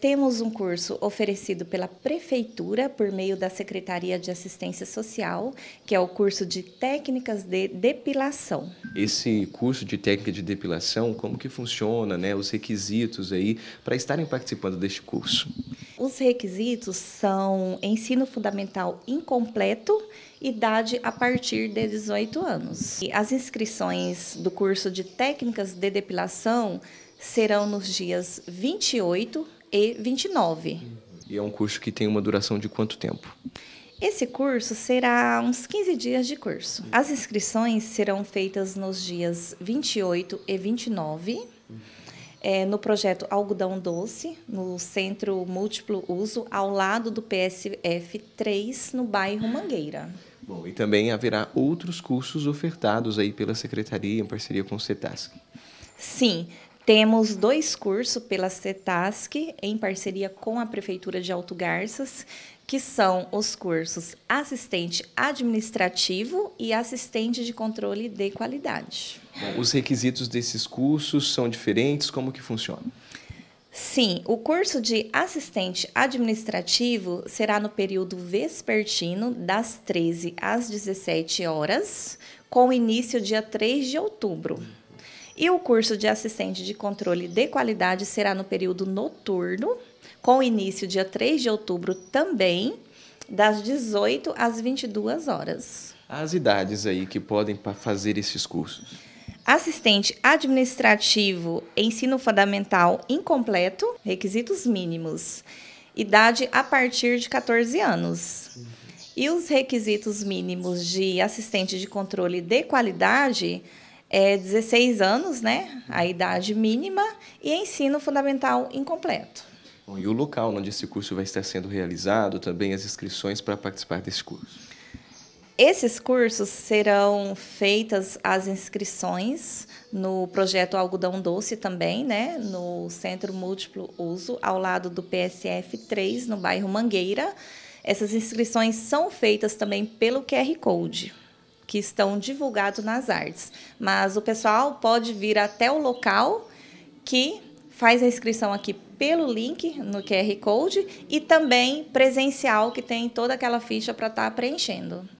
Temos um curso oferecido pela Prefeitura por meio da Secretaria de Assistência Social, que é o curso de técnicas de depilação. Esse curso de técnica de depilação, como que funciona, né? Os requisitos aí para estarem participando deste curso? Os requisitos são ensino fundamental incompleto, idade a partir de 18 anos. E as inscrições do curso de técnicas de depilação serão nos dias 28 e 29. E é um curso que tem uma duração de quanto tempo? Esse curso será uns 15 dias de curso. As inscrições serão feitas nos dias 28 e 29, é, no projeto Algodão Doce, no Centro Múltiplo Uso, ao lado do PSF 3, no bairro Mangueira. Bom, e também haverá outros cursos ofertados aí pela Secretaria em parceria com o CETASC. Sim, temos dois cursos pela CETASC, em parceria com a Prefeitura de Alto Garças, que são os cursos assistente administrativo e assistente de controle de qualidade. Bom, os requisitos desses cursos são diferentes? Como que funciona? Sim, o curso de assistente administrativo será no período vespertino, das 13 às 17 horas, com início dia 3 de outubro. E o curso de assistente de controle de qualidade será no período noturno, com início dia 3 de outubro também, das 18 às 22 horas. As idades aí que podem fazer esses cursos? Assistente administrativo, ensino fundamental incompleto, requisitos mínimos. Idade a partir de 14 anos. E os requisitos mínimos de assistente de controle de qualidade é 16 anos, né? A idade mínima e ensino fundamental incompleto. Bom, e o local onde esse curso vai estar sendo realizado, também as inscrições para participar desse curso? Esses cursos serão feitas as inscrições no projeto Algodão Doce também, né? No Centro Múltiplo Uso, ao lado do PSF 3, no bairro Mangueira. Essas inscrições são feitas também pelo QR Code que estão divulgados nas artes. Mas o pessoal pode vir até o local que faz a inscrição aqui pelo link no QR Code e também presencial, que tem toda aquela ficha para estar tá preenchendo.